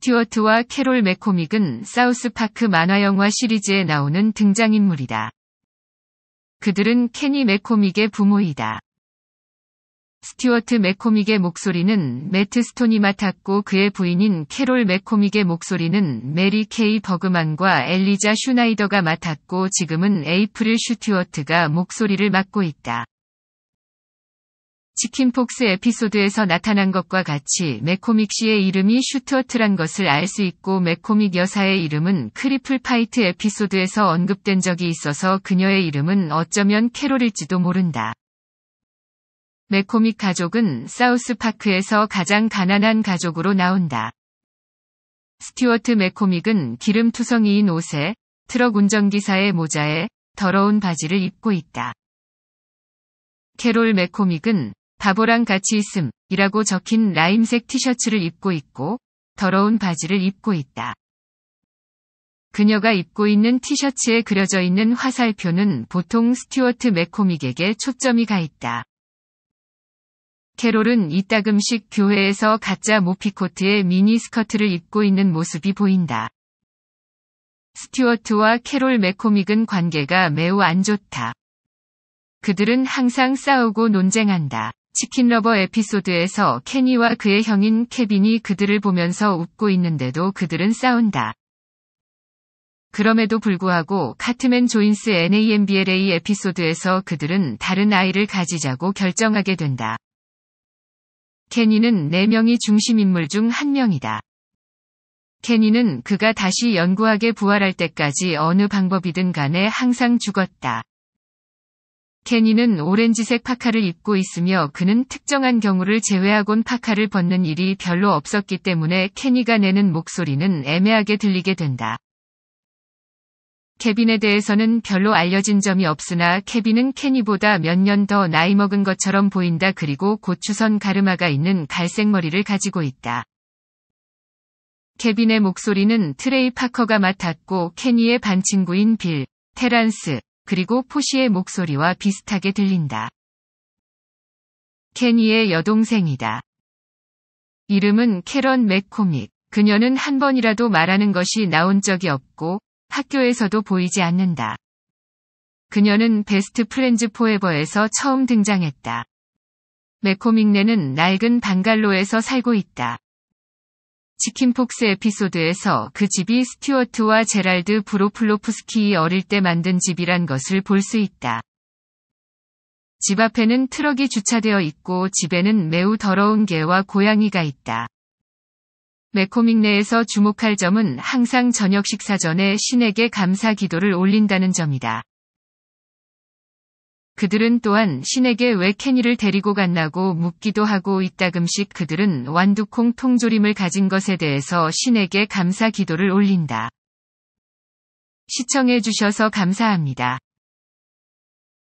스튜어트와 캐롤 맥코믹은 사우스파크 만화영화 시리즈에 나오는 등장인물이다. 그들은 케니 맥코믹의 부모이다. 스튜어트 맥코믹의 목소리는 매트 스톤이 맡았고 그의 부인인 캐롤 맥코믹의 목소리는 메리 케이 버그만과 엘리자 슈나이더가 맡았고 지금은 에이프릴 슈튜어트가 목소리를 맡고 있다. 치킨폭스 에피소드에서 나타난 것과 같이 메코믹 씨의 이름이 슈트어트란 것을 알 수 있고 메코믹 여사의 이름은 크리플 파이트 에피소드에서 언급된 적이 있어서 그녀의 이름은 어쩌면 캐롤일지도 모른다. 메코믹 가족은 사우스파크에서 가장 가난한 가족으로 나온다. 스티어트 메코믹은 기름투성이인 옷에 트럭 운전기사의 모자에 더러운 바지를 입고 있다. 캐롤 메코믹은 바보랑 같이 있음 이라고 적힌 라임색 티셔츠를 입고 있고 더러운 바지를 입고 있다. 그녀가 입고 있는 티셔츠에 그려져 있는 화살표는 보통 스튜어트 맥코믹에게 초점이 가 있다. 캐롤은 이따금씩 교회에서 가짜 모피코트에 미니스커트를 입고 있는 모습이 보인다. 스튜어트와 캐롤 맥코믹은 관계가 매우 안 좋다. 그들은 항상 싸우고 논쟁한다. 치킨러버 에피소드에서 케니와 그의 형인 케빈이 그들을 보면서 웃고 있는데도 그들은 싸운다. 그럼에도 불구하고 카트맨 조인스 NAMBLA 에피소드에서 그들은 다른 아이를 가지자고 결정하게 된다. 케니는 4명이 중심인물 중 한 명이다. 케니는 그가 다시 연구하게 부활할 때까지 어느 방법이든 간에 항상 죽었다. 케니는 오렌지색 파카를 입고 있으며 그는 특정한 경우를 제외하곤 파카를 벗는 일이 별로 없었기 때문에 케니가 내는 목소리는 애매하게 들리게 된다. 케빈에 대해서는 별로 알려진 점이 없으나 케빈은 케니보다 몇 년 더 나이 먹은 것처럼 보인다 그리고 고추선 가르마가 있는 갈색 머리를 가지고 있다. 케빈의 목소리는 트레이 파커가 맡았고 케니의 반친구인 빌, 테란스, 그리고 포시의 목소리와 비슷하게 들린다. 케니의 여동생이다. 이름은 캐런 맥코믹. 그녀는 한 번이라도 말하는 것이 나온 적이 없고 학교에서도 보이지 않는다. 그녀는 베스트 프렌즈 포에버에서 처음 등장했다. 메코믹네는 낡은 방갈로에서 살고 있다. 치킨폭스 에피소드에서 그 집이 스튜어트와 제랄드 브로플로프스키이 어릴 때 만든 집이란 것을 볼 수 있다. 집 앞에는 트럭이 주차되어 있고 집에는 매우 더러운 개와 고양이가 있다. 메코믹 내에서 주목할 점은 항상 저녁 식사 전에 신에게 감사 기도를 올린다는 점이다. 그들은 또한 신에게 왜 케니를 데리고 갔나고 묻기도 하고 이따금씩 그들은 완두콩 통조림을 가진 것에 대해서 신에게 감사 기도를 올린다. 시청해주셔서 감사합니다.